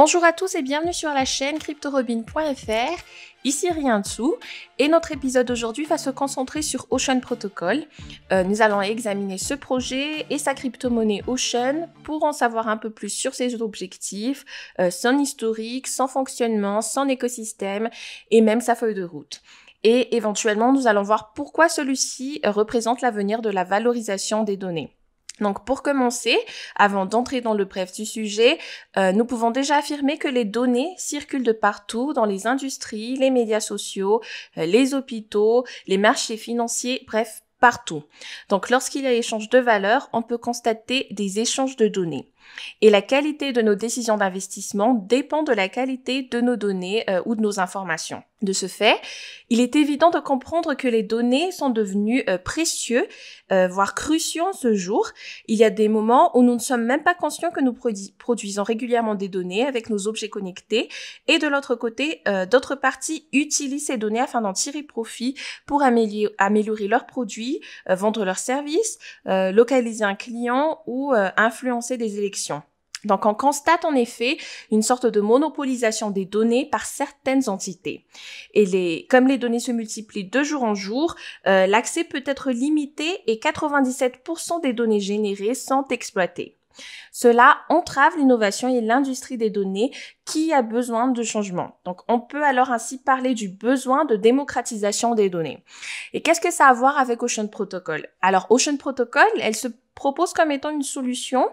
Bonjour à tous et bienvenue sur la chaîne cryptorobin.fr, ici rien dessous, et notre épisode aujourd'hui va se concentrer sur Ocean Protocol. Euh, nous allons examiner ce projet et sa crypto-monnaie Ocean pour en savoir un peu plus sur ses objectifs, euh, son historique, son fonctionnement, son écosystème et même sa feuille de route. Et éventuellement, nous allons voir pourquoi celui-ci représente l'avenir de la valorisation des données. Donc pour commencer, avant d'entrer dans le bref du sujet, euh, nous pouvons déjà affirmer que les données circulent de partout dans les industries, les médias sociaux, euh, les hôpitaux, les marchés financiers, bref, partout. Donc lorsqu'il y a échange de valeurs, on peut constater des échanges de données. Et la qualité de nos décisions d'investissement dépend de la qualité de nos données euh, ou de nos informations. De ce fait, il est évident de comprendre que les données sont devenues précieuses, précieux, euh, voire cruciaux ce jour. Il y a des moments où nous ne sommes même pas conscients que nous produisons régulièrement des données avec nos objets connectés et de l'autre côté, euh, d'autres parties utilisent ces données afin d'en tirer profit pour améliorer, améliorer leurs produits, vendre leurs services, localiser un client ou influencer des élections donc on constate en effet une sorte de monopolisation des données par certaines entités. Et comme les données se multiplient de jour en jour, euh, l'accès peut être limité et 97% des données générées sont exploitées. Cela entrave l'innovation et l'industrie des données qui a besoin de changement. Donc on peut alors ainsi parler du besoin de démocratisation des données. Et qu'est-ce que ça a à voir avec Ocean Protocol Alors Ocean Protocol, elle se propose comme étant une solution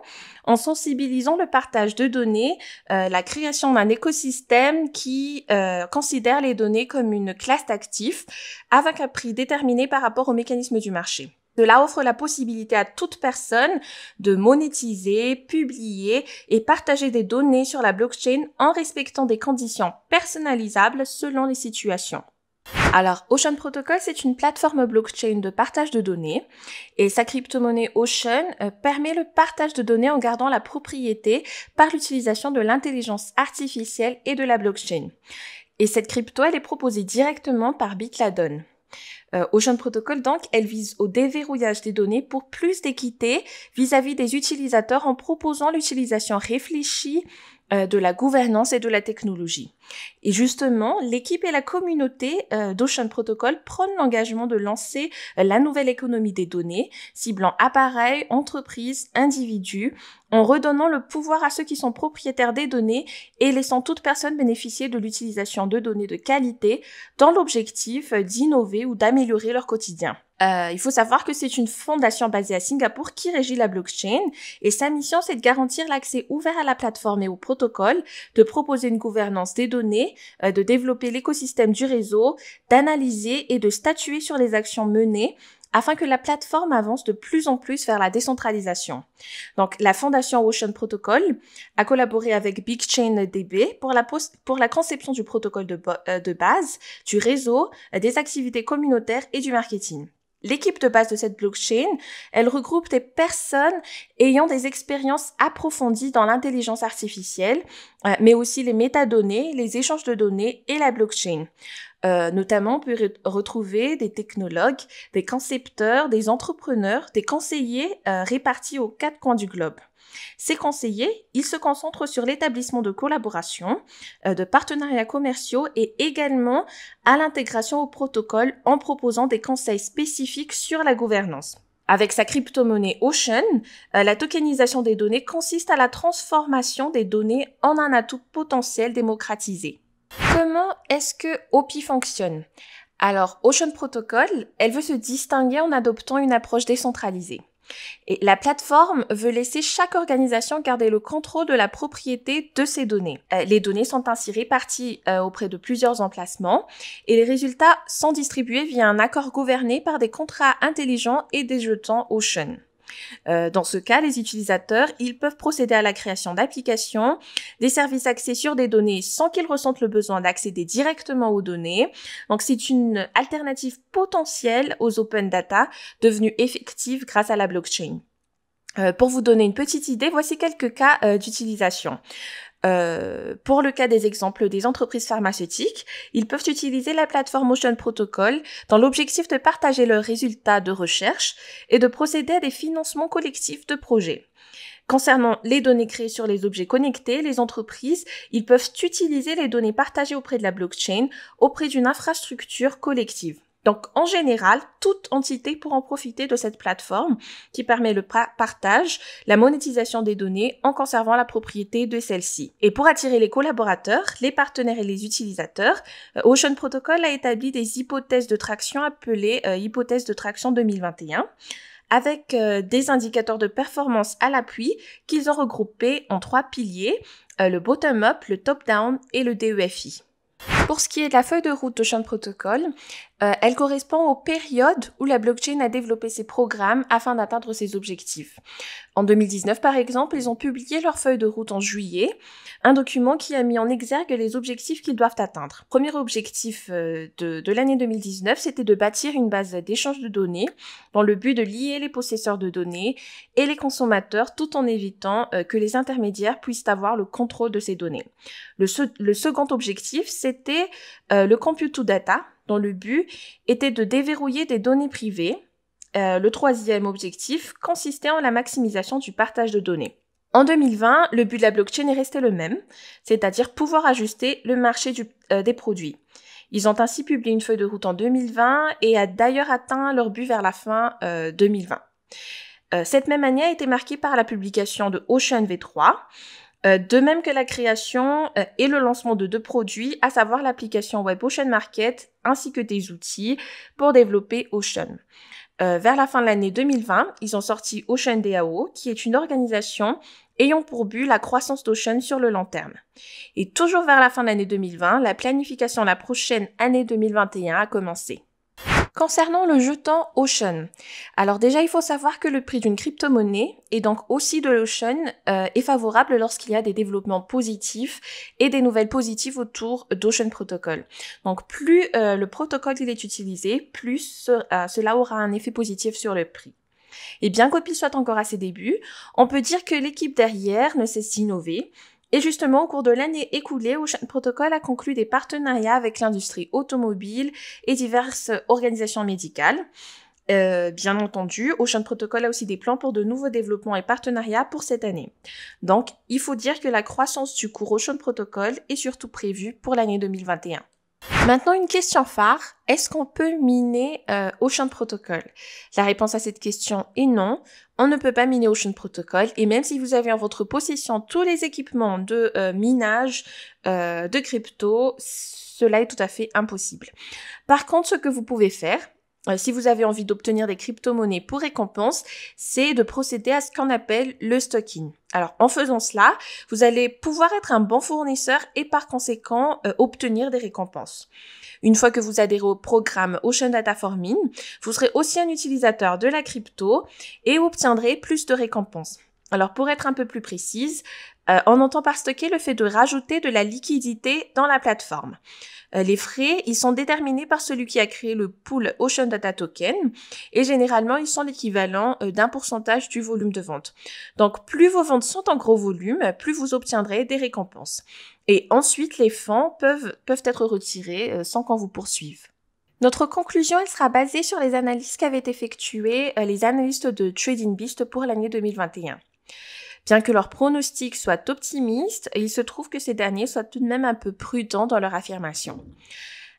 en sensibilisant le partage de données, euh, la création d'un écosystème qui euh, considère les données comme une classe d'actifs avec un prix déterminé par rapport au mécanisme du marché. Cela offre la possibilité à toute personne de monétiser, publier et partager des données sur la blockchain en respectant des conditions personnalisables selon les situations. Alors, Ocean Protocol, c'est une plateforme blockchain de partage de données et sa crypto-monnaie Ocean euh, permet le partage de données en gardant la propriété par l'utilisation de l'intelligence artificielle et de la blockchain. Et cette crypto, elle est proposée directement par Bitladon. Euh, Ocean Protocol, donc, elle vise au déverrouillage des données pour plus d'équité vis-à-vis des utilisateurs en proposant l'utilisation réfléchie euh, de la gouvernance et de la technologie. Et justement, l'équipe et la communauté euh, d'Ocean Protocol prennent l'engagement de lancer euh, la nouvelle économie des données, ciblant appareils, entreprises, individus, en redonnant le pouvoir à ceux qui sont propriétaires des données et laissant toute personne bénéficier de l'utilisation de données de qualité dans l'objectif d'innover ou d'améliorer leur quotidien. Euh, il faut savoir que c'est une fondation basée à Singapour qui régit la blockchain et sa mission c'est de garantir l'accès ouvert à la plateforme et au protocole, de proposer une gouvernance des données, euh, de développer l'écosystème du réseau, d'analyser et de statuer sur les actions menées afin que la plateforme avance de plus en plus vers la décentralisation. Donc, la fondation Ocean Protocol a collaboré avec BigchainDB pour la, pour la conception du protocole de euh, base, du réseau, des activités communautaires et du marketing. L'équipe de base de cette blockchain, elle regroupe des personnes ayant des expériences approfondies dans l'intelligence artificielle, euh, mais aussi les métadonnées, les échanges de données et la blockchain. Euh, notamment, on peut retrouver des technologues, des concepteurs, des entrepreneurs, des conseillers euh, répartis aux quatre coins du globe. Ses conseillers, ils se concentrent sur l'établissement de collaborations, euh, de partenariats commerciaux et également à l'intégration au protocole en proposant des conseils spécifiques sur la gouvernance. Avec sa crypto-monnaie Ocean, euh, la tokenisation des données consiste à la transformation des données en un atout potentiel démocratisé. Comment est-ce que OPI fonctionne Alors, Ocean Protocol, elle veut se distinguer en adoptant une approche décentralisée. Et la plateforme veut laisser chaque organisation garder le contrôle de la propriété de ces données. Euh, les données sont ainsi réparties euh, auprès de plusieurs emplacements et les résultats sont distribués via un accord gouverné par des contrats intelligents et des jetons Ocean. Euh, dans ce cas, les utilisateurs, ils peuvent procéder à la création d'applications, des services axés sur des données sans qu'ils ressentent le besoin d'accéder directement aux données. Donc c'est une alternative potentielle aux open data devenue effective grâce à la blockchain. Euh, pour vous donner une petite idée, voici quelques cas euh, d'utilisation. Euh, pour le cas des exemples des entreprises pharmaceutiques, ils peuvent utiliser la plateforme Ocean Protocol dans l'objectif de partager leurs résultats de recherche et de procéder à des financements collectifs de projets. Concernant les données créées sur les objets connectés, les entreprises, ils peuvent utiliser les données partagées auprès de la blockchain, auprès d'une infrastructure collective. Donc, en général, toute entité pourra en profiter de cette plateforme qui permet le partage, la monétisation des données en conservant la propriété de celle-ci. Et pour attirer les collaborateurs, les partenaires et les utilisateurs, euh, Ocean Protocol a établi des hypothèses de traction appelées euh, hypothèses de traction 2021 avec euh, des indicateurs de performance à l'appui qu'ils ont regroupés en trois piliers, le bottom-up, le top-down et le DEFI. Pour ce qui est de la feuille de route Ocean Protocol, euh, elle correspond aux périodes où la blockchain a développé ses programmes afin d'atteindre ses objectifs. En 2019, par exemple, ils ont publié leur feuille de route en juillet, un document qui a mis en exergue les objectifs qu'ils doivent atteindre. Premier objectif euh, de, l'année 2019, c'était de bâtir une base d'échange de données dans le but de lier les possesseurs de données et les consommateurs tout en évitant euh, que les intermédiaires puissent avoir le contrôle de ces données. Le, second objectif, c'était le compute to data, dont le but était de déverrouiller des données privées. Euh, le troisième objectif consistait en la maximisation du partage de données. En 2020, le but de la blockchain est resté le même, c'est-à-dire pouvoir ajuster le marché euh, des produits. Ils ont ainsi publié une feuille de route en 2020 et a d'ailleurs atteint leur but vers la fin 2020. Euh, cette même année a été marquée par la publication de Ocean V3, euh, de même que la création euh, et le lancement de deux produits, à savoir l'application web Ocean Market ainsi que des outils pour développer Ocean. Euh, vers la fin de l'année 2020, ils ont sorti Ocean DAO, qui est une organisation ayant pour but la croissance d'Ocean sur le long terme. Et toujours vers la fin de l'année 2020, la planification de la prochaine année 2021 a commencé. Concernant le jeton Ocean, alors déjà il faut savoir que le prix d'une crypto-monnaie et donc aussi de l'Ocean euh, est favorable lorsqu'il y a des développements positifs et des nouvelles positives autour d'Ocean Protocol. Donc plus euh, le protocole est utilisé, plus euh, cela aura un effet positif sur le prix. Et eh bien qu'Opi soit encore à ses débuts, on peut dire que l'équipe derrière ne cesse d'innover et justement, au cours de l'année écoulée, Ocean Protocol a conclu des partenariats avec l'industrie automobile et diverses organisations médicales. Euh, bien entendu, Ocean Protocol a aussi des plans pour de nouveaux développements et partenariats pour cette année. Donc, il faut dire que la croissance du cours Ocean Protocol est surtout prévue pour l'année 2021. Maintenant, une question phare. Est-ce qu'on peut miner euh, Ocean Protocol La réponse à cette question est non. On ne peut pas miner Ocean Protocol. Et même si vous avez en votre possession tous les équipements de euh, minage euh, de crypto, cela est tout à fait impossible. Par contre, ce que vous pouvez faire, euh, si vous avez envie d'obtenir des crypto-monnaies pour récompense, c'est de procéder à ce qu'on appelle le stocking. Alors en faisant cela, vous allez pouvoir être un bon fournisseur et par conséquent euh, obtenir des récompenses. Une fois que vous adhérez au programme Ocean Data Forming, vous serez aussi un utilisateur de la crypto et obtiendrez plus de récompenses. Alors pour être un peu plus précise, euh, on entend par stocker le fait de rajouter de la liquidité dans la plateforme. Euh, les frais, ils sont déterminés par celui qui a créé le pool Ocean Data Token et généralement, ils sont l'équivalent euh, d'un pourcentage du volume de vente. Donc, plus vos ventes sont en gros volume, plus vous obtiendrez des récompenses. Et ensuite, les fonds peuvent, peuvent être retirés sans qu'on vous poursuive. Notre conclusion, elle sera basée sur les analyses qu'avaient effectuées les analystes de Trading Beast pour l'année 2021. Bien que leurs pronostics soient optimistes, il se trouve que ces derniers soient tout de même un peu prudents dans leur affirmation.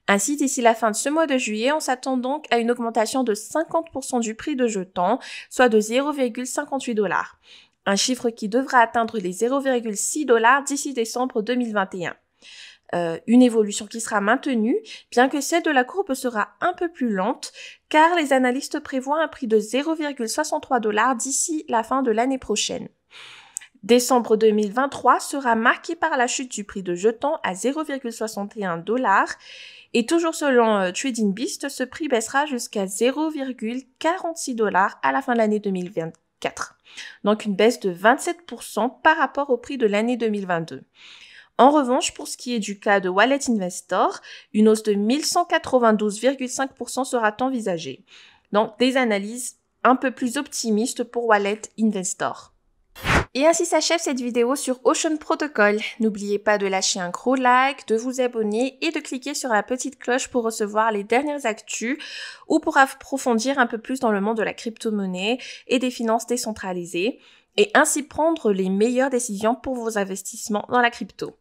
Ainsi, d'ici la fin de ce mois de juillet, on s'attend donc à une augmentation de 50% du prix de jetons, soit de 0,58 dollars. Un chiffre qui devra atteindre les 0,6 dollars d'ici décembre 2021. Euh, une évolution qui sera maintenue, bien que celle de la courbe sera un peu plus lente, car les analystes prévoient un prix de 0,63 dollars d'ici la fin de l'année prochaine. Décembre 2023 sera marqué par la chute du prix de jetons à 0,61 dollars et toujours selon euh, Trading Beast, ce prix baissera jusqu'à 0,46 dollars à la fin de l'année 2024. Donc une baisse de 27% par rapport au prix de l'année 2022. En revanche, pour ce qui est du cas de Wallet Investor, une hausse de 1192,5% sera envisagée. Donc des analyses un peu plus optimistes pour Wallet Investor. Et ainsi s'achève cette vidéo sur Ocean Protocol. N'oubliez pas de lâcher un gros like, de vous abonner et de cliquer sur la petite cloche pour recevoir les dernières actus ou pour approfondir un peu plus dans le monde de la crypto-monnaie et des finances décentralisées et ainsi prendre les meilleures décisions pour vos investissements dans la crypto.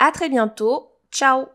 À très bientôt. Ciao!